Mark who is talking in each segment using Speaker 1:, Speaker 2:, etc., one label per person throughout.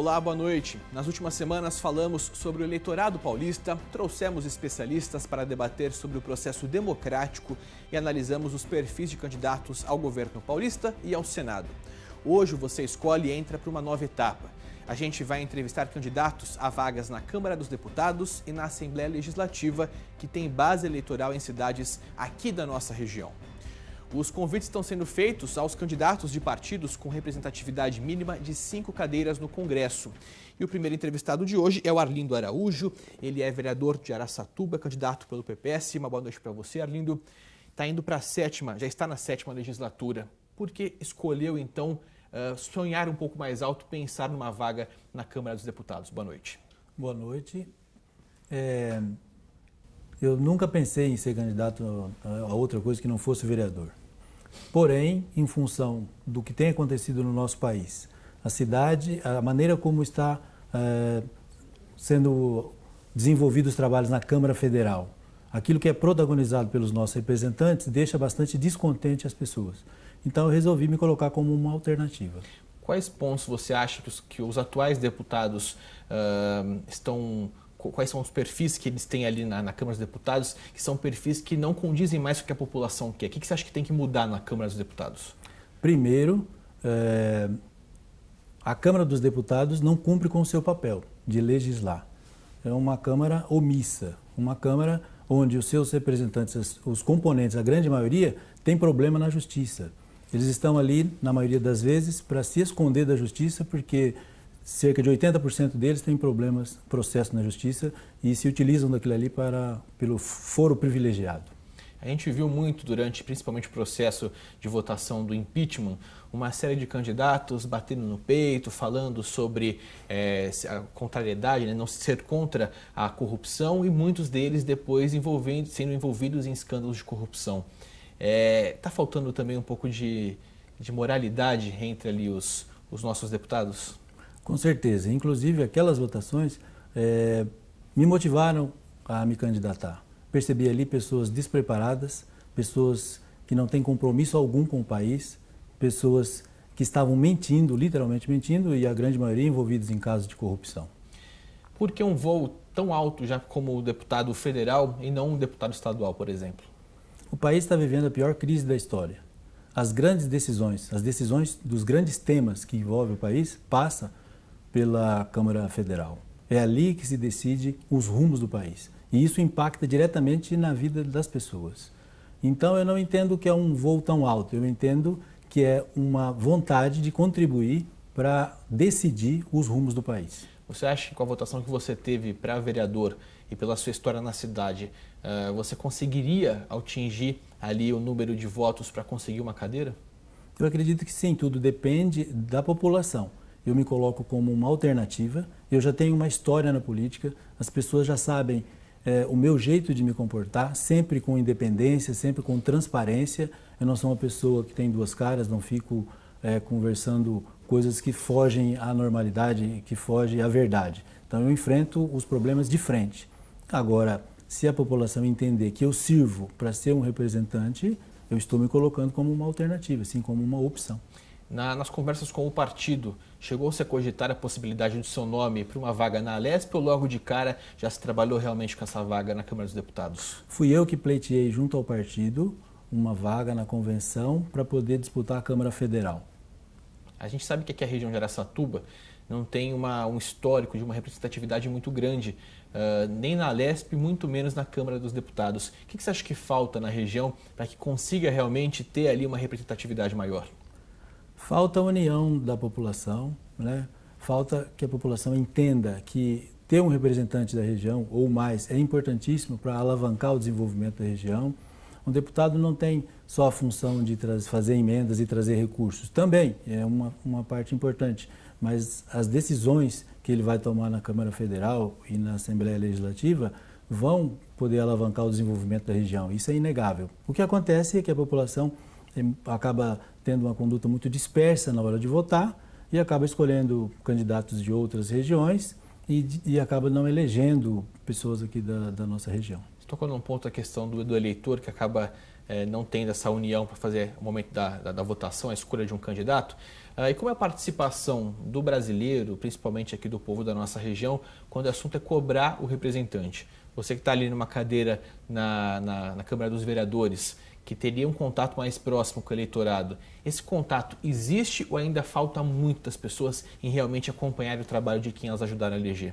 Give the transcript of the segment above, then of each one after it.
Speaker 1: Olá, boa noite. Nas últimas semanas falamos sobre o eleitorado paulista, trouxemos especialistas para debater sobre o processo democrático e analisamos os perfis de candidatos ao governo paulista e ao Senado. Hoje você escolhe e entra para uma nova etapa. A gente vai entrevistar candidatos a vagas na Câmara dos Deputados e na Assembleia Legislativa, que tem base eleitoral em cidades aqui da nossa região. Os convites estão sendo feitos aos candidatos de partidos com representatividade mínima de cinco cadeiras no Congresso. E o primeiro entrevistado de hoje é o Arlindo Araújo. Ele é vereador de Araçatuba, candidato pelo PPS. Uma boa noite para você, Arlindo. Está indo para a sétima, já está na sétima legislatura. Por que escolheu, então, ah, sonhar um pouco mais alto, pensar numa vaga na Câmara dos Deputados? Boa noite.
Speaker 2: Boa noite. É... Eu nunca pensei em ser candidato a outra coisa que não fosse vereador. Porém, em função do que tem acontecido no nosso país, a cidade, a maneira como está eh, sendo desenvolvidos os trabalhos na Câmara Federal, aquilo que é protagonizado pelos nossos representantes deixa bastante descontente as pessoas. Então, eu resolvi me colocar como uma alternativa.
Speaker 1: Quais pontos você acha que os, que os atuais deputados uh, estão quais são os perfis que eles têm ali na, na, Câmara dos Deputados, que são perfis que não condizem mais com o que a população quer? O que, você acha que tem que mudar na
Speaker 2: Câmara dos Deputados? Primeiro, é, a Câmara dos Deputados não cumpre com o seu papel de legislar. É uma Câmara omissa, uma Câmara onde os seus representantes, os componentes, a grande maioria, tem problema na justiça. Eles estão ali, na maioria das vezes, para se esconder da justiça, porque cerca de 80% deles têm problemas, processo na justiça e se utilizam daquilo ali para pelo foro privilegiado.
Speaker 1: A gente viu muito durante, principalmente, o processo de votação do impeachment, uma série de candidatos batendo no peito, falando sobre é, a contrariedade, né? não ser contra a corrupção e muitos deles depois envolvendo, sendo envolvidos em escândalos de corrupção. Está eh, é, faltando também um pouco de, de moralidade entre ali os, os nossos deputados?
Speaker 2: Com certeza. Inclusive, aquelas votações é, me motivaram a me candidatar. Percebi ali pessoas despreparadas, pessoas que não têm compromisso algum com o país, pessoas que estavam mentindo, literalmente mentindo, e a grande maioria envolvidos em casos de corrupção.
Speaker 1: Por que um voo tão alto já como o deputado federal e não um deputado estadual, por exemplo?
Speaker 2: O país está vivendo a pior crise da história. As grandes decisões, as decisões dos grandes temas que envolvem o país, passam pela Câmara Federal. É ali que se decide os rumos do país. E isso impacta diretamente na vida das pessoas. Então eu não entendo que é um voo tão alto, eu entendo que é uma vontade de contribuir para decidir os rumos do país.
Speaker 1: Você acha que com a votação que você teve para vereador e pela sua história na cidade, eh, você conseguiria atingir ali o número de votos para conseguir
Speaker 2: uma cadeira? Eu acredito que sim, tudo depende da população eu me coloco como uma alternativa. Eu já tenho uma história na política, as pessoas já sabem é, o meu jeito de me comportar, sempre com independência, sempre com transparência. Eu não sou uma pessoa que tem duas caras, não fico é, conversando coisas que fogem à normalidade, que fogem à verdade. Então eu enfrento os problemas de frente. Agora, se a população entender que eu sirvo para ser um representante, eu estou me colocando como uma alternativa, assim como uma opção.
Speaker 1: Na, nas conversas com o partido, chegou-se a cogitar a possibilidade do seu nome para uma vaga na Alesp ou logo de cara já se trabalhou realmente com essa vaga na Câmara dos Deputados?
Speaker 2: Fui eu que pleiteei junto ao partido uma vaga na convenção para poder disputar a Câmara Federal.
Speaker 1: A gente sabe que aqui a região de Aracatuba não tem uma, um histórico de uma representatividade muito grande, uh, nem na Lesp, muito menos na Câmara dos Deputados. O que, que você acha que falta na região para que consiga realmente ter ali uma representatividade maior?
Speaker 2: Falta união da população, né? falta que a população entenda que ter um representante da região ou mais é importantíssimo para alavancar o desenvolvimento da região. Um deputado não tem só a função de fazer emendas e trazer recursos, também é uma, uma parte importante, mas as decisões que ele vai tomar na Câmara Federal e na Assembleia Legislativa vão poder alavancar o desenvolvimento da região. Isso é inegável. O que acontece é que a população acaba tendo uma conduta muito dispersa na hora de votar e acaba escolhendo candidatos de outras regiões e, e acaba não elegendo pessoas aqui da, da nossa região.
Speaker 1: Você tocou num ponto a questão do, do eleitor que acaba eh, não tendo essa união para fazer o momento da, da, da, votação, a escolha de um candidato. Ah, e como é a participação do brasileiro, principalmente aqui do povo da nossa região, quando o assunto é cobrar o representante? Você que está ali numa cadeira na, na, na Câmara dos Vereadores, que teria um contato mais próximo com o eleitorado, esse contato existe ou ainda falta muito das pessoas em realmente acompanhar o trabalho de quem elas ajudaram a eleger?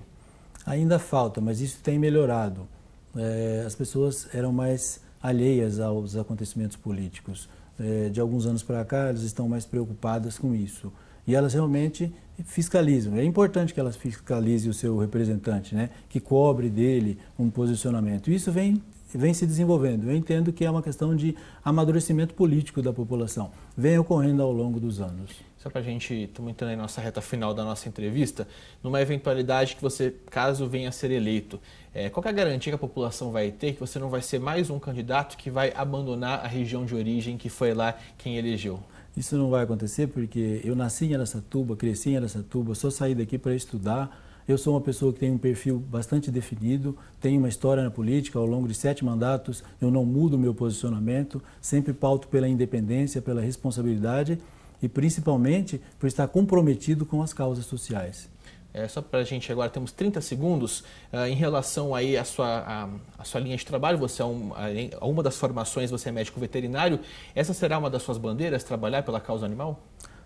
Speaker 2: Ainda falta, mas isso tem melhorado. É, as pessoas eram mais alheias aos acontecimentos políticos. É, de alguns anos para cá, elas estão mais preocupadas com isso. E elas realmente fiscalizam. É importante que elas fiscalizem o seu representante, né? que cobre dele um posicionamento. Isso vem vem se desenvolvendo. Eu entendo que é uma questão de amadurecimento político da população. Vem ocorrendo ao longo dos anos.
Speaker 1: Só para a gente, estamos entrando na nossa reta final da nossa entrevista, numa eventualidade que você, caso venha a ser eleito, é, qual é a garantia que a população vai ter que você não vai ser mais um candidato que vai abandonar a região de origem que foi lá
Speaker 2: quem elegeu? Isso não vai acontecer porque eu nasci em Aracatuba, cresci em Aracatuba, só saí daqui para estudar, eu sou uma pessoa que tem um perfil bastante definido, tenho uma história na política ao longo de sete mandatos, eu não mudo meu posicionamento, sempre pauto pela independência, pela responsabilidade e principalmente por estar comprometido com as causas sociais.
Speaker 1: É, só para a gente agora temos 30 segundos uh, em relação aí à sua, à, à sua linha de trabalho. Você é um, a, uma das formações, você é médico veterinário. Essa será uma das suas bandeiras, trabalhar pela causa animal?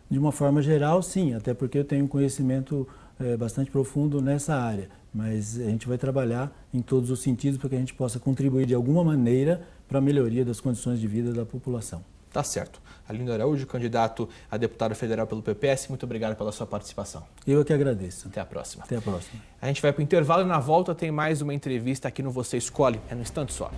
Speaker 2: De uma forma geral, sim, até porque eu tenho um conhecimento é, bastante profundo nessa área, mas a gente vai trabalhar em todos os sentidos para que a gente possa contribuir de alguma maneira para a melhoria das condições de vida da população.
Speaker 1: Tá certo. Alindo Araújo, candidato a deputado federal pelo PPS, muito obrigado pela sua participação. Eu é que agradeço. Até a próxima. Até a próxima. A gente vai para o intervalo e na volta tem mais uma entrevista aqui no Você Escolhe. É no instante só.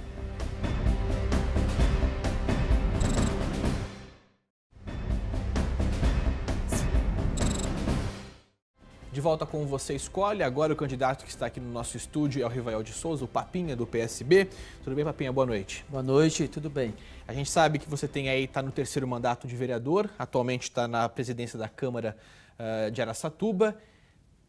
Speaker 1: volta com Você Escolhe. Agora o candidato que está aqui no nosso estúdio é o Rivael de Souza, o Papinha do PSB. Tudo bem, Papinha? Boa noite. Boa noite, tudo bem. A gente sabe que você tem aí, está no terceiro mandato de vereador, atualmente está na presidência da Câmara uh, de Araçatuba.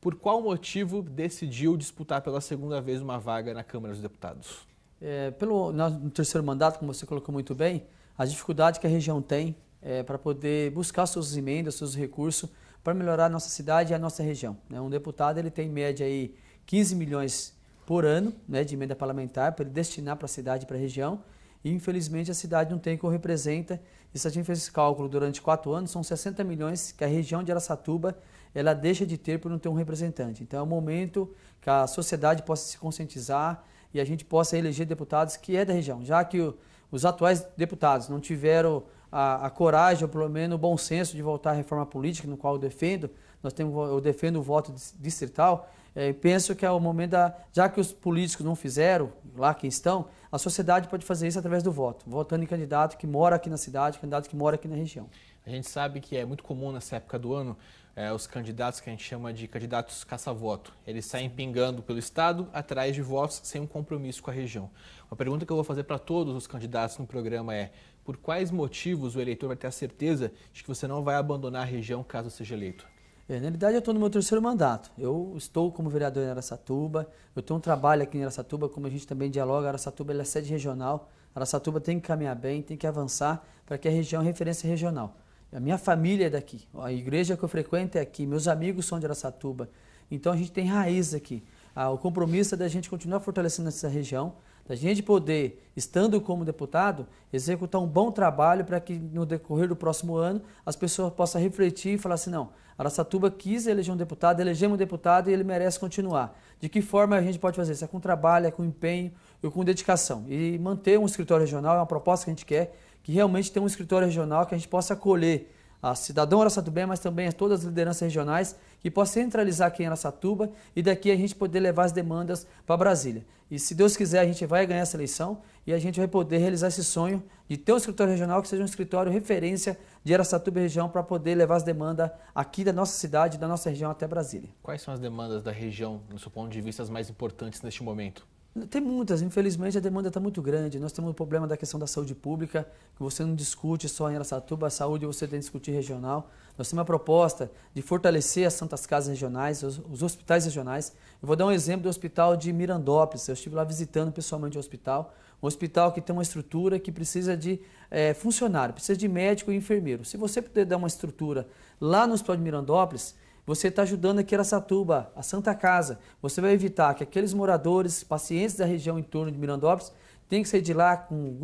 Speaker 1: Por qual motivo decidiu disputar pela segunda vez uma vaga na Câmara dos Deputados?
Speaker 3: É, pelo, no terceiro mandato, como você colocou muito bem, a dificuldade que a região tem é, eh, para poder buscar suas emendas, seus recursos para melhorar a nossa cidade e a nossa região. Né? Um deputado ele tem em média aí 15 milhões por ano né, de emenda parlamentar para ele destinar para a cidade e para a região. E infelizmente a cidade não tem o representa. E se a gente fez esse cálculo durante quatro anos, são 60 milhões que a região de Aracatuba ela deixa de ter por não ter um representante. Então é o um momento que a sociedade possa se conscientizar e a gente possa eleger deputados que é da região, já que os atuais deputados não tiveram a, a, coragem, ou pelo menos o bom senso de voltar à reforma política, no qual eu defendo, nós temos, eu defendo o voto distrital, é, penso que é o momento da. Já que os políticos não fizeram, lá quem estão, a sociedade pode fazer isso através do voto, votando em candidato que mora aqui na cidade, candidato que mora aqui na região. A gente sabe que é muito comum nessa época do ano é, os candidatos que a gente chama de
Speaker 1: candidatos caça-voto. Eles saem pingando pelo Estado atrás de votos sem um compromisso com a região. Uma pergunta que eu vou fazer para todos os candidatos no programa é: por quais motivos o eleitor vai ter
Speaker 3: a certeza
Speaker 1: de que você não vai abandonar a região caso
Speaker 3: seja eleito? É, na realidade, eu estou no meu terceiro mandato. Eu estou como vereador em Aracatuba, eu tenho um trabalho aqui em Aracatuba, como a gente também dialoga, Aracatuba é sede regional, Aracatuba tem que caminhar bem, tem que avançar para que a região é referência regional. A minha família é daqui, a igreja que eu frequento é aqui, meus amigos são de Aracatuba, então a gente tem raiz aqui. Ah, o compromisso é da gente continuar fortalecendo essa região, da gente poder, estando como deputado, executar um bom trabalho para que no decorrer do próximo ano as pessoas possam refletir e falar assim, não, Aracatuba quis eleger um deputado, elegemos um deputado e ele merece continuar. De que forma a gente pode fazer isso? É com trabalho, é com empenho e com dedicação. E manter um escritório regional é uma proposta que a gente quer, que realmente tenha um escritório regional que a gente possa acolher a cidadão araçatubense, mas também a todas as lideranças regionais que possa centralizar aqui em Aracatuba e daqui a gente poder levar as demandas para Brasília. E se Deus quiser, a gente vai ganhar essa eleição e a gente vai poder realizar esse sonho de ter um escritório regional que seja um escritório referência de Aracatuba região para poder levar as demandas aqui da nossa cidade, da nossa região até Brasília.
Speaker 1: Quais são as demandas da região, no seu ponto de vista, as mais importantes neste momento?
Speaker 3: Tem muitas, infelizmente a demanda está muito grande. Nós temos o problema da questão da saúde pública, que você não discute só em Aracatuba a saúde, você tem que discutir regional. Nós temos a proposta de fortalecer as santas casas regionais, os, os hospitais regionais. Eu vou dar um exemplo do hospital de Mirandópolis. Eu estive lá visitando pessoalmente o hospital. Um hospital que tem uma estrutura que precisa de é, funcionário, precisa de médico e enfermeiro. Se você puder dar uma estrutura lá no hospital de Mirandópolis, você está ajudando aqui a Satuba, a Santa Casa. Você vai evitar que aqueles moradores, pacientes da região em torno de Mirandópolis, tenham que sair de lá com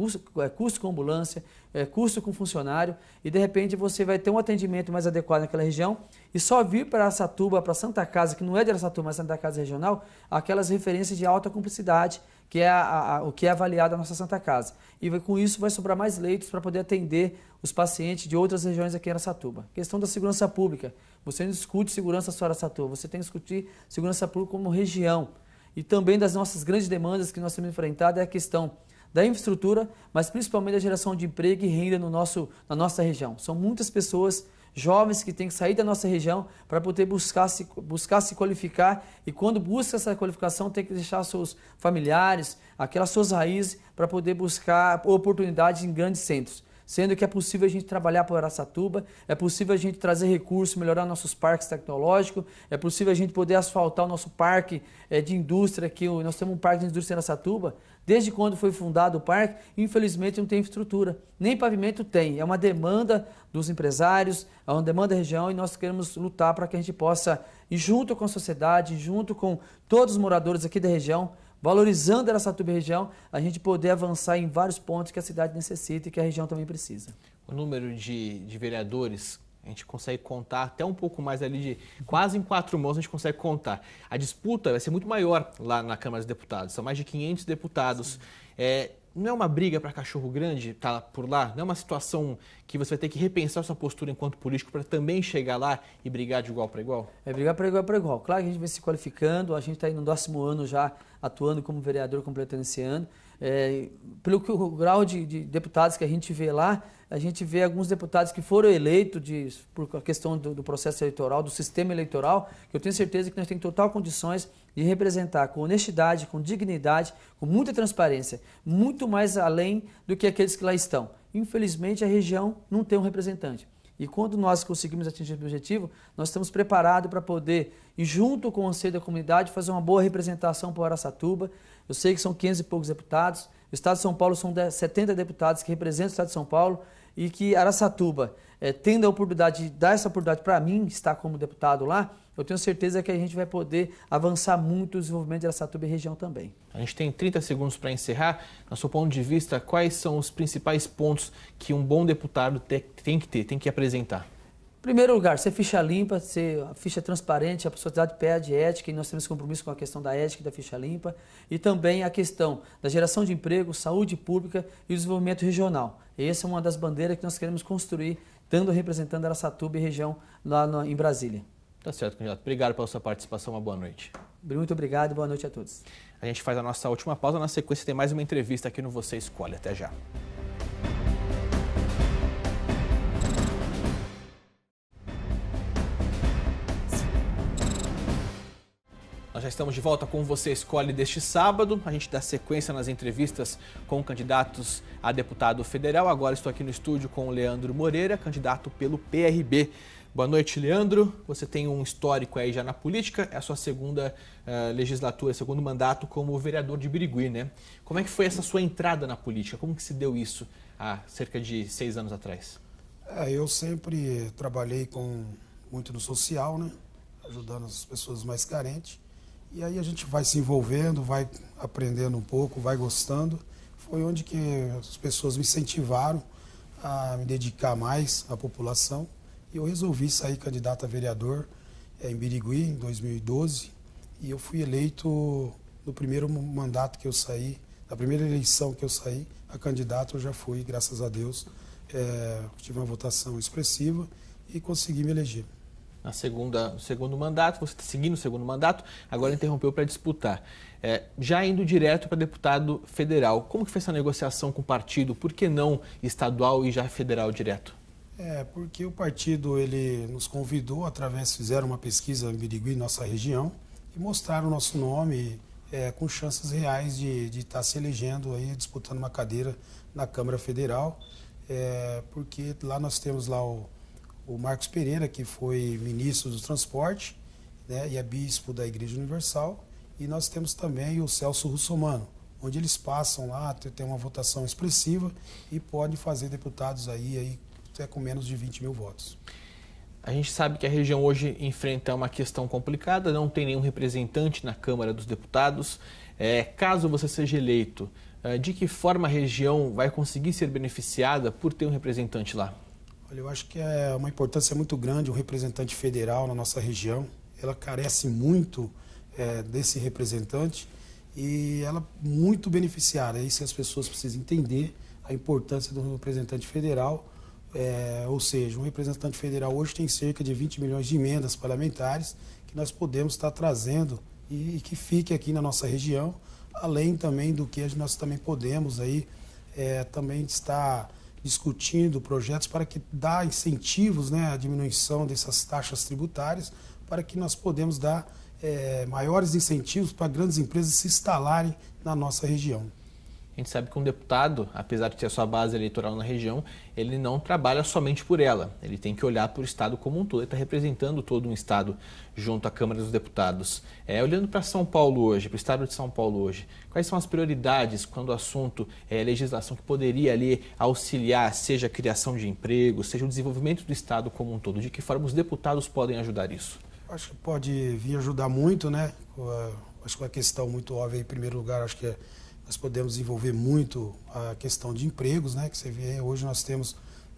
Speaker 3: é, custo com ambulância, é, custo com funcionário, e de repente você vai ter um atendimento mais adequado naquela região e só vir para Satuba, para Santa Casa, que não é de Satuba, mas Santa Casa Regional, aquelas referências de alta cumplicidade, que é a, a, o que é avaliado a nossa Santa Casa. E com isso vai sobrar mais leitos para poder atender os pacientes de outras regiões aqui em Aracatuba. Questão da segurança pública. Você não discute segurança só Aracatuba, você tem que discutir segurança pública como região. E também das nossas grandes demandas que nós temos enfrentado é a questão da infraestrutura, mas principalmente da geração de emprego e renda no nosso, na nossa região. São muitas pessoas jovens que têm que sair da nossa região para poder buscar se, buscar se qualificar e quando busca essa qualificação tem que deixar seus familiares, aquelas suas raízes para poder buscar oportunidades em grandes centros. Sendo que é possível a gente trabalhar por Aracatuba, é possível a gente trazer recursos, melhorar nossos parques tecnológicos, é possível a gente poder asfaltar o nosso parque eh, de indústria, que nós temos um parque de indústria em Aracatuba, Desde quando foi fundado o parque, infelizmente não tem infraestrutura, nem pavimento tem. É uma demanda dos empresários, é uma demanda da região e nós queremos lutar para que a gente possa, e junto com a sociedade, junto com todos os moradores aqui da região, valorizando a Araçatuba região, a gente poder avançar em vários pontos que a cidade necessita e que a região também precisa. O número
Speaker 1: de, de vereadores gente consegue contar até um pouco mais ali de quase em quatro mãos a gente consegue contar. A disputa vai ser muito maior lá na Câmara dos Deputados, são mais de 500 deputados. É, não é uma briga para cachorro grande, tá por lá, não é uma situação que você vai ter que
Speaker 3: repensar sua postura enquanto político para também chegar lá e brigar de igual para igual? É brigar para igual para igual. Claro que a gente vem se qualificando, a gente está aí no décimo ano já atuando como vereador, completando esse ano. É, pelo que o grau de, de, deputados que a gente vê lá, a gente vê alguns deputados que foram eleitos de, por questão do, do processo eleitoral, do sistema eleitoral, que eu tenho certeza que nós temos total condições de representar com honestidade, com dignidade, com muita transparência, muito mais além do que aqueles que lá estão. Infelizmente, a região não tem um representante. E quando nós conseguimos atingir o objetivo, nós estamos preparados para poder, e junto com o Conselho da Comunidade, fazer uma boa representação para Aracatuba. Eu sei que são 500 e poucos deputados. O Estado de São Paulo são 70 deputados que representam o Estado de São Paulo e que Araçatuba, é, tendo a oportunidade de dar essa oportunidade para mim, estar como deputado lá, eu tenho certeza que a gente vai poder avançar muito o desenvolvimento de Araçatuba e região também.
Speaker 1: A gente tem 30 segundos para encerrar. No seu ponto de vista, quais são os principais pontos que um bom deputado tem que ter, tem que apresentar?
Speaker 3: Primeiro lugar, ser ficha limpa, ser a ficha transparente, a sociedade pede ética e nós temos compromisso com a questão da ética e da ficha limpa e também a questão da geração de emprego, saúde pública e desenvolvimento regional. essa é uma das bandeiras que nós queremos construir, dando representando Aracatuba e região lá no, em Brasília.
Speaker 1: Tá certo, candidato. Obrigado pela sua participação, uma boa noite. Muito obrigado e boa noite a todos. A gente faz a nossa última pausa, na sequência tem mais uma entrevista aqui no Você Escolhe. Até já. Nós já estamos de volta com Você Escolhe deste sábado. A gente dá sequência nas entrevistas com candidatos a deputado federal. Agora estou aqui no estúdio com o Leandro Moreira, candidato pelo PRB. Boa noite, Leandro. Você tem um histórico aí já na política, é a sua segunda uh, legislatura, segundo mandato como vereador de Birigui, né? Como é que foi essa sua entrada na política? Como que se deu isso há cerca de seis anos atrás?
Speaker 4: É, eu sempre trabalhei com muito no social, né? Ajudando as pessoas mais carentes. E aí a gente vai se envolvendo, vai aprendendo um pouco, vai gostando. Foi onde que as pessoas me incentivaram a me dedicar mais à população. E eu resolvi sair candidato a vereador é, em Birigui, em 2012. E eu fui eleito no primeiro mandato que eu saí, na primeira eleição que eu saí, a candidato eu já fui, graças a Deus. É, tive uma votação expressiva e consegui me eleger
Speaker 1: na segunda, no segundo mandato, você está seguindo o segundo mandato, agora interrompeu para disputar. É, já indo direto para deputado federal, como que foi essa negociação com o partido? Por que não estadual e já federal direto?
Speaker 4: É, porque o partido ele nos convidou, através, fizeram uma pesquisa em Birigui, nossa região, e mostraram o nosso nome é, com chances reais de, de estar tá se elegendo, aí, disputando uma cadeira na Câmara Federal, é, porque lá nós temos lá o o Marcos Pereira, que foi ministro do Transporte né, e é bispo da Igreja Universal. E nós temos também o Celso Russomano, onde eles passam lá, tem uma votação expressiva e podem fazer deputados aí, aí até com menos de 20 mil votos.
Speaker 1: A gente sabe que a região hoje enfrenta uma questão complicada, não tem nenhum representante na Câmara dos Deputados. É, caso você seja eleito, é, de que forma a região vai conseguir ser beneficiada por ter um representante lá?
Speaker 4: Olha, eu acho que é uma importância muito grande um representante federal na nossa região. Ela carece muito é, desse representante e ela muito beneficiada isso as pessoas precisam entender a importância do representante federal. É, ou seja, um representante federal hoje tem cerca de 20 milhões de emendas parlamentares que nós podemos estar trazendo e, e que fique aqui na nossa região, além também do que nós também podemos aí é, também estar discutindo projetos para que dá incentivos né, à diminuição dessas taxas tributárias, para que nós podemos dar é, maiores incentivos para grandes empresas se instalarem na nossa região
Speaker 1: a gente sabe que um deputado, apesar de ter a sua base eleitoral na região, ele não trabalha somente por ela. Ele tem que olhar para o Estado como um todo. Ele está representando todo um Estado junto à Câmara dos Deputados. É, olhando para São Paulo hoje, para o Estado de São Paulo hoje, quais são as prioridades quando o assunto é legislação que poderia ali auxiliar, seja a criação de emprego, seja o desenvolvimento do Estado como um todo? De que forma os deputados podem ajudar isso?
Speaker 4: Acho que pode vir ajudar muito, né? Acho que uma questão muito óbvia em primeiro lugar, acho que é nós podemos desenvolver muito a questão de empregos, né? Que você vê hoje nós temos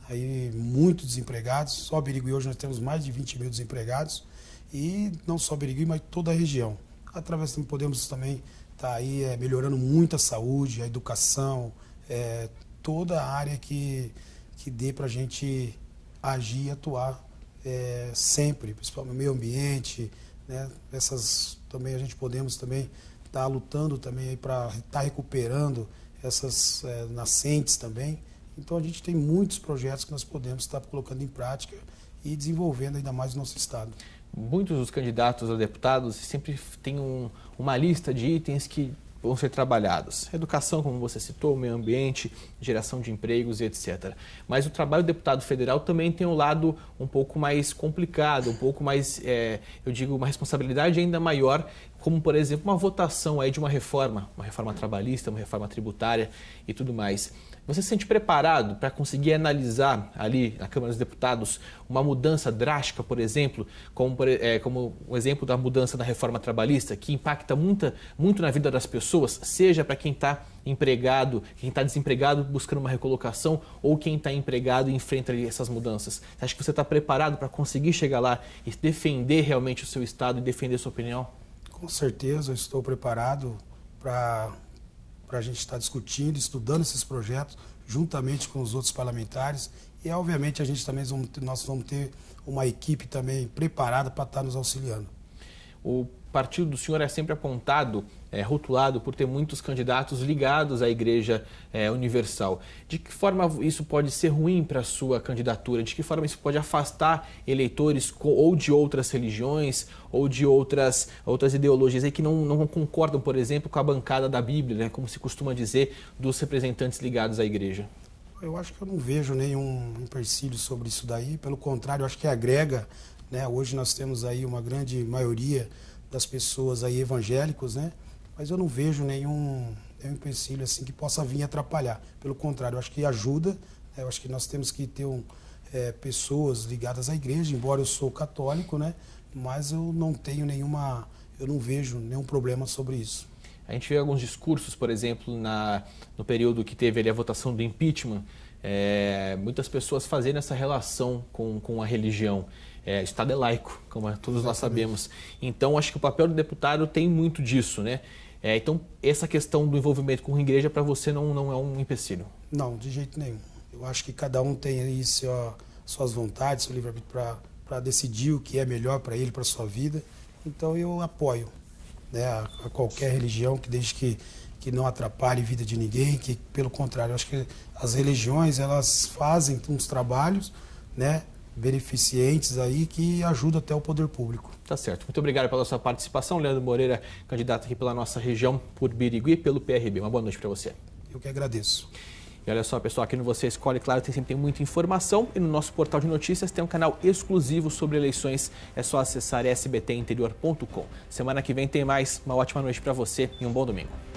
Speaker 4: aí muitos desempregados, só Birigui hoje nós temos mais de 20 mil desempregados e não só Birigui, mas toda a região. Através também podemos também estar tá aí é, melhorando muito a saúde, a educação, é, toda a área que, que dê para a gente agir e atuar é, sempre, principalmente no meio ambiente, né? Essas também a gente podemos também está lutando também para estar tá recuperando essas é, nascentes também. Então a gente tem muitos projetos que nós podemos estar tá colocando em prática e desenvolvendo ainda mais o nosso Estado.
Speaker 1: Muitos dos candidatos a deputados sempre têm um, uma lista de itens que vão ser trabalhadas. Educação, como você citou, meio ambiente, geração de empregos e etc. Mas o trabalho do deputado federal também tem um lado um pouco mais complicado, um pouco mais, é, eu digo, uma responsabilidade ainda maior, como, por exemplo, uma votação aí de uma reforma, uma reforma trabalhista, uma reforma tributária e tudo mais. Você se sente preparado para conseguir analisar ali na Câmara dos Deputados uma mudança drástica, por exemplo, como, é, como o um exemplo da mudança da reforma trabalhista, que impacta muita, muito na vida das pessoas, seja para quem está empregado, quem está desempregado buscando uma recolocação ou quem está empregado e enfrenta ali essas mudanças? Você acha que você está preparado para conseguir chegar lá e defender realmente o seu Estado e defender a sua
Speaker 4: opinião? Com certeza, eu estou preparado para para a gente estar discutindo, estudando esses projetos juntamente com os outros parlamentares e, obviamente, a gente também vamos ter, nós vamos ter uma equipe também preparada para estar tá nos auxiliando. O
Speaker 1: partido do senhor é sempre apontado, é, rotulado por ter muitos candidatos ligados à Igreja é, Universal. De que forma isso pode ser ruim para a sua candidatura? De que forma isso pode afastar eleitores com, ou de outras religiões ou de outras, outras ideologias aí que não, não concordam, por exemplo, com a bancada da Bíblia, né, como se costuma dizer, dos representantes ligados à Igreja?
Speaker 4: Eu acho que eu não vejo nenhum empecilho sobre isso daí. Pelo contrário, acho que agrega. Né? Hoje nós temos aí uma grande maioria das pessoas aí evangélicos, né? Mas eu não vejo nenhum, nenhum empecilho assim que possa vir atrapalhar. Pelo contrário, eu acho que ajuda. Né? Eu acho que nós temos que ter um, é, pessoas ligadas à igreja, embora eu sou católico, né? Mas eu não tenho nenhuma, eu não vejo nenhum problema sobre isso.
Speaker 1: A gente vê alguns discursos, por exemplo, na, no período que teve ali a votação do impeachment, é, muitas pessoas fazendo essa relação com, com a religião é, Estado é laico, como é, todos nós sabemos. Então, acho que o papel do deputado tem muito disso, né? É, então, essa questão do envolvimento com a igreja para você
Speaker 4: não, não é um empecilho? Não, de jeito nenhum. Eu acho que cada um tem aí sua, suas vontades, seu livre-arbítrio para decidir o que é melhor para ele, para sua vida. Então, eu apoio né, a, a qualquer religião, que desde que que não atrapalhe a vida de ninguém, que pelo contrário, acho que as religiões elas fazem uns trabalhos, né, beneficientes aí que ajuda até o poder público.
Speaker 1: Tá certo. Muito obrigado pela sua participação, Leandro Moreira, candidato aqui pela nossa região por Birigui pelo PRB. Uma boa noite para você. Eu que agradeço. E olha só, pessoal, aqui no Você Escolhe, claro, tem sempre muita informação e no nosso portal de notícias tem um canal exclusivo sobre eleições. É só acessar sbtinterior.com. Semana que vem tem mais. Uma ótima noite para você e um bom domingo.